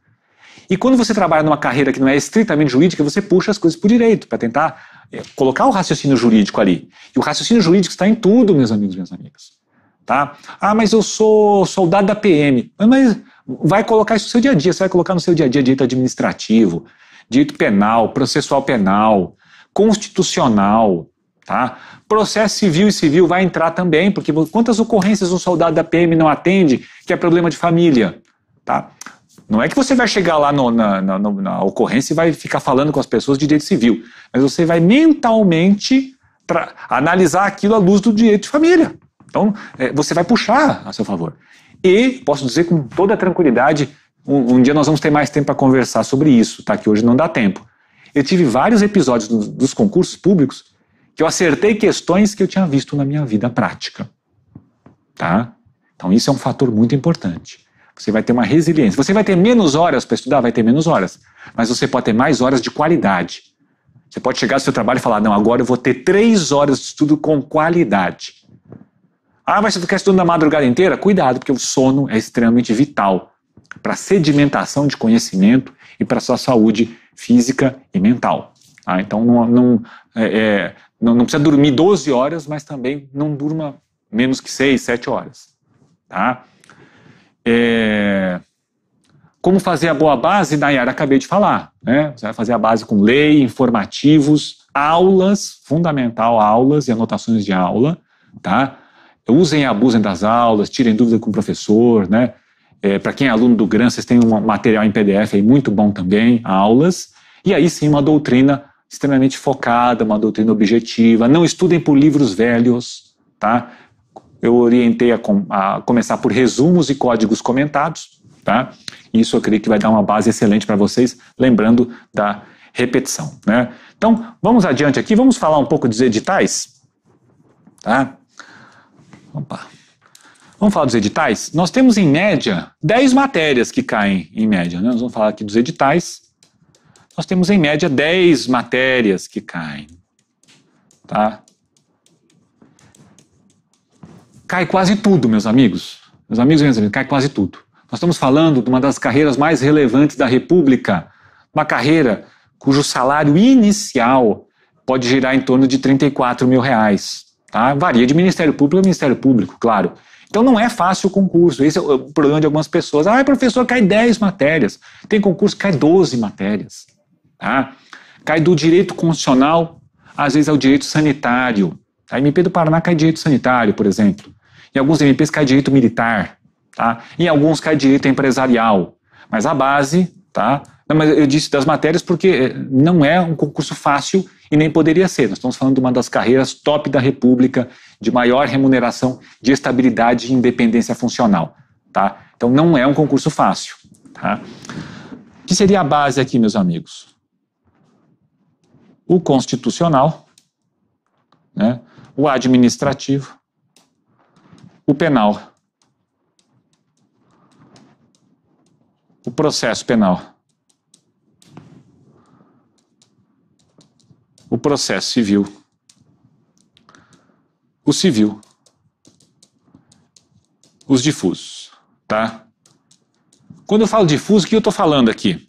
E quando você trabalha numa carreira que não é estritamente jurídica, você puxa as coisas para o direito, para tentar é, colocar o raciocínio jurídico ali. E o raciocínio jurídico está em tudo, meus amigos e minhas amigas. Tá? Ah, mas eu sou soldado da PM. Ah, mas vai colocar isso no seu dia a dia. Você vai colocar no seu dia a dia direito administrativo, direito penal, processual penal, constitucional, tá? Processo civil e civil vai entrar também, porque quantas ocorrências um soldado da PM não atende que é problema de família, tá? Não é que você vai chegar lá no, na, na, na, ocorrência e vai ficar falando com as pessoas de direito civil, mas você vai mentalmente analisar aquilo à luz do direito de família. Então, é, você vai puxar a seu favor. E posso dizer com toda tranquilidade, um, um dia nós vamos ter mais tempo para conversar sobre isso, tá? Que hoje não dá tempo. Eu tive vários episódios dos, dos concursos públicos que eu acertei questões que eu tinha visto na minha vida prática, tá? Então isso é um fator muito importante. Você vai ter uma resiliência. Você vai ter menos horas para estudar? Vai ter menos horas. Mas você pode ter mais horas de qualidade. Você pode chegar ao seu trabalho e falar: não, agora eu vou ter três horas de estudo com qualidade. Ah, mas você ficar estudando na madrugada inteira? Cuidado, porque o sono é extremamente vital para a sedimentação de conhecimento e para a sua saúde física e mental. Ah, então não, não, é, é, não, não, precisa dormir 12 horas, mas também não durma menos que 6, 7 horas. Tá? É... Como fazer a boa base, Nayara, acabei de falar. Né? Você vai fazer a base com lei, informativos, aulas, fundamental aulas e anotações de aula, tá? Usem e abusem das aulas, tirem dúvida com o professor, né? É, Para quem é aluno do GRAN, vocês têm um material em PDF aí muito bom também, aulas. E aí sim, uma doutrina extremamente focada, uma doutrina objetiva. Não estudem por livros velhos, tá? eu orientei a, com, a começar por resumos e códigos comentados, tá? Isso eu creio que vai dar uma base excelente para vocês, lembrando da repetição, né? Então, vamos adiante aqui, vamos falar um pouco dos editais, tá? Opa. Vamos falar dos editais? Nós temos, em média, 10 matérias que caem, em média, né? Nós vamos falar aqui dos editais. Nós temos, em média, 10 matérias que caem, tá? cai quase tudo, meus amigos. Meus amigos e minhas amigas, cai quase tudo. Nós estamos falando de uma das carreiras mais relevantes da República, uma carreira cujo salário inicial pode girar em torno de 34 mil reais. Tá? Varia de Ministério Público a Ministério Público, claro. Então não é fácil o concurso. Esse é o problema de algumas pessoas. Ah, professor, cai 10 matérias. Tem concurso que cai 12 matérias. Tá? Cai do direito constitucional, às vezes ao direito sanitário. A MP do Paraná cai direito sanitário, por exemplo. Em alguns MPs cai direito militar. Tá? Em alguns cai direito empresarial. Mas a base, tá? Não, mas eu disse das matérias porque eh, não é um concurso fácil e nem poderia ser. Nós estamos falando de uma das carreiras top da República, de maior remuneração, de estabilidade e independência funcional. Tá? Então não é um concurso fácil. Tá? O que seria a base aqui, meus amigos? O constitucional, né? o administrativo, o penal, o processo penal. o processo civil, o civil, os difusos, tá? Quando eu falo difuso, o que eu estou falando aqui?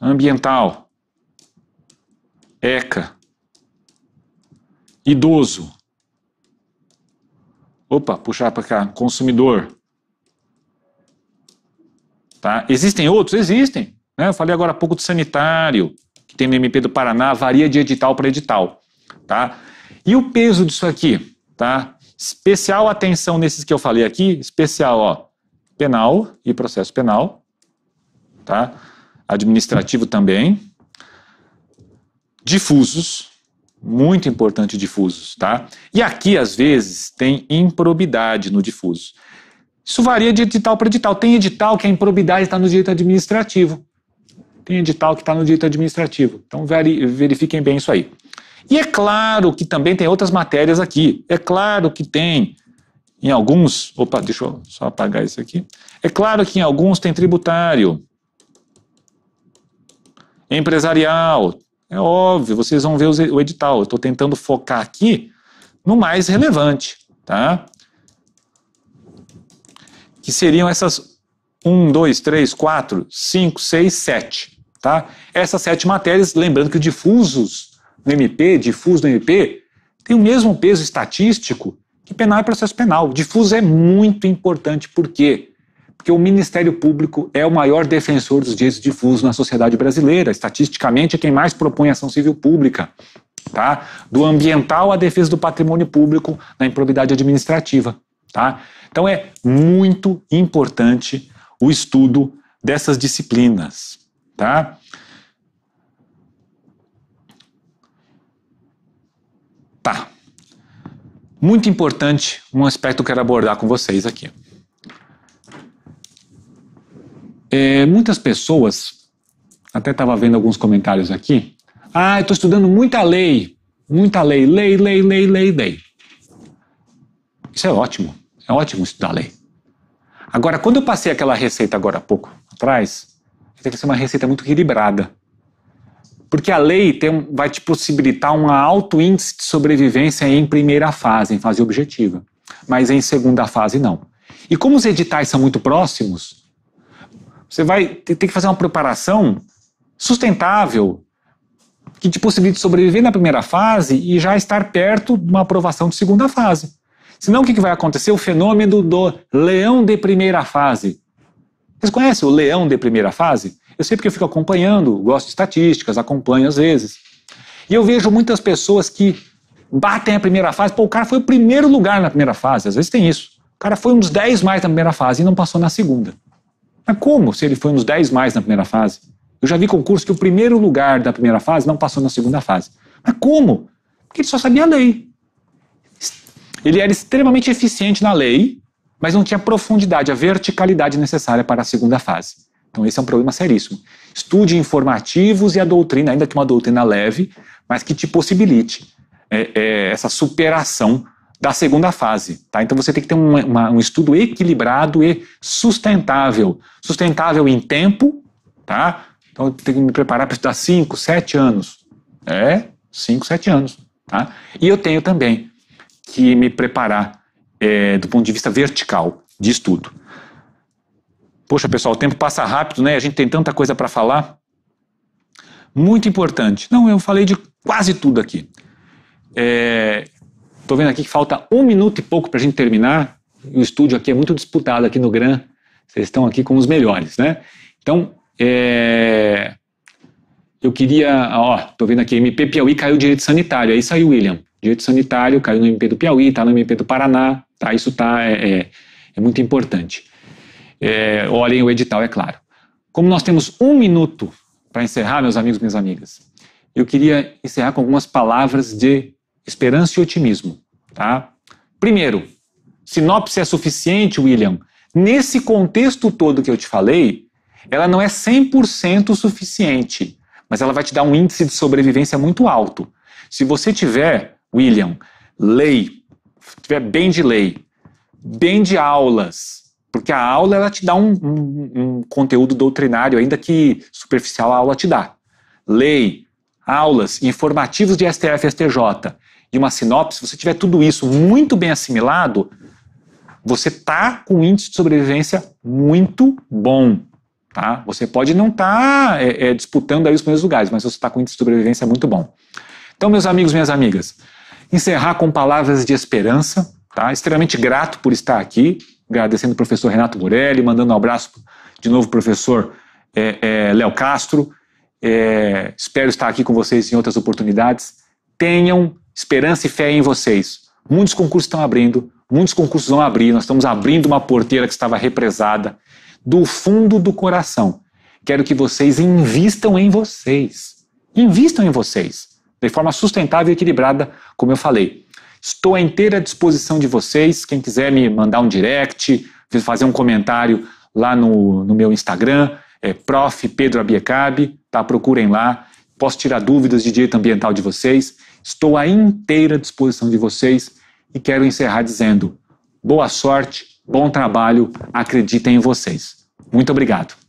Ambiental, ECA, Idoso. Opa, puxar para cá. Consumidor. Tá? Existem outros? Existem. Né? Eu falei agora há pouco do sanitário, que tem no MP do Paraná, varia de edital para edital. Tá? E o peso disso aqui? Tá? Especial atenção nesses que eu falei aqui, especial ó, penal e processo penal, tá? administrativo também, difusos, muito importante difusos, tá? E aqui, às vezes, tem improbidade no difuso. Isso varia de edital para edital. Tem edital que a é improbidade está no direito administrativo. Tem edital que está no direito administrativo. Então verifiquem bem isso aí. E é claro que também tem outras matérias aqui. É claro que tem em alguns. Opa, deixa eu só apagar isso aqui. É claro que em alguns tem tributário, empresarial, é óbvio, vocês vão ver o edital. Eu estou tentando focar aqui no mais relevante, tá? Que seriam essas 1, 2, 3, 4, 5, 6, 7, tá? Essas sete matérias, lembrando que difusos no MP, difuso no MP, tem o mesmo peso estatístico que penal e processo penal. Difuso é muito importante, por quê? porque o Ministério Público é o maior defensor dos direitos difusos na sociedade brasileira. Estatisticamente, é quem mais propõe ação civil pública. Tá? Do ambiental à defesa do patrimônio público na improbidade administrativa. Tá? Então, é muito importante o estudo dessas disciplinas. Tá? Tá. Muito importante um aspecto que eu quero abordar com vocês aqui. É, muitas pessoas, até estava vendo alguns comentários aqui, ah, eu estou estudando muita lei, muita lei, lei, lei, lei, lei, lei. Isso é ótimo, é ótimo estudar lei. Agora, quando eu passei aquela receita agora há pouco atrás, tem que ser uma receita muito equilibrada. Porque a lei tem, vai te possibilitar um alto índice de sobrevivência em primeira fase, em fase objetiva. Mas em segunda fase, não. E como os editais são muito próximos, você vai ter que fazer uma preparação sustentável que te possibilite sobreviver na primeira fase e já estar perto de uma aprovação de segunda fase. Senão, o que vai acontecer? O fenômeno do leão de primeira fase. Vocês conhecem o leão de primeira fase? Eu sei porque eu fico acompanhando, gosto de estatísticas, acompanho às vezes. E eu vejo muitas pessoas que batem a primeira fase. Pô, o cara foi o primeiro lugar na primeira fase, às vezes tem isso. O cara foi um dos 10 mais na primeira fase e não passou na segunda. Mas como se ele foi dos 10 mais na primeira fase? Eu já vi concurso que o primeiro lugar da primeira fase não passou na segunda fase. Mas como? Porque ele só sabia a lei. Ele era extremamente eficiente na lei, mas não tinha a profundidade, a verticalidade necessária para a segunda fase. Então, esse é um problema seríssimo. Estude informativos e a doutrina, ainda que uma doutrina leve, mas que te possibilite é, é, essa superação da segunda fase. Tá? Então você tem que ter um, uma, um estudo equilibrado e sustentável. Sustentável em tempo, tá? Então eu tenho que me preparar para estudar 5, 7 anos. É, 5, 7 anos. Tá? E eu tenho também que me preparar é, do ponto de vista vertical de estudo. Poxa, pessoal, o tempo passa rápido, né? A gente tem tanta coisa para falar. Muito importante. Não, eu falei de quase tudo aqui. É, Estou vendo aqui que falta um minuto e pouco para a gente terminar. o estúdio aqui é muito disputado aqui no Gran. Vocês estão aqui com os melhores, né? Então, é... eu queria. Ó, estou vendo aqui, MP Piauí caiu direito sanitário. É isso aí, William. Direito sanitário caiu no MP do Piauí, está no MP do Paraná. Tá? Isso tá, é, é, é muito importante. É, olhem o edital, é claro. Como nós temos um minuto para encerrar, meus amigos minhas amigas, eu queria encerrar com algumas palavras de esperança e otimismo. Tá? Primeiro, sinopse é suficiente, William? Nesse contexto todo que eu te falei, ela não é 100% suficiente, mas ela vai te dar um índice de sobrevivência muito alto. Se você tiver, William, lei, tiver bem de lei, bem de aulas, porque a aula ela te dá um, um, um conteúdo doutrinário, ainda que superficial a aula te dá. Lei, aulas, informativos de STF e STJ de uma sinopse, se você tiver tudo isso muito bem assimilado, você tá com um índice de sobrevivência muito bom. Tá? Você pode não estar tá, é, é, disputando aí os primeiros lugares, mas você está com um índice de sobrevivência muito bom. Então, meus amigos, minhas amigas, encerrar com palavras de esperança. Tá? Extremamente grato por estar aqui, agradecendo o professor Renato Morelli, mandando um abraço de novo professor é, é, Léo Castro. É, espero estar aqui com vocês em outras oportunidades. Tenham esperança e fé em vocês. Muitos concursos estão abrindo, muitos concursos vão abrir, nós estamos abrindo uma porteira que estava represada. Do fundo do coração, quero que vocês invistam em vocês. Invistam em vocês, de forma sustentável e equilibrada, como eu falei. Estou à inteira disposição de vocês. Quem quiser me mandar um direct, fazer um comentário lá no, no meu Instagram, é prof. Pedro Abiecabe, tá? Procurem lá. Posso tirar dúvidas de direito ambiental de vocês. Estou à inteira disposição de vocês e quero encerrar dizendo: boa sorte, bom trabalho, acreditem em vocês. Muito obrigado.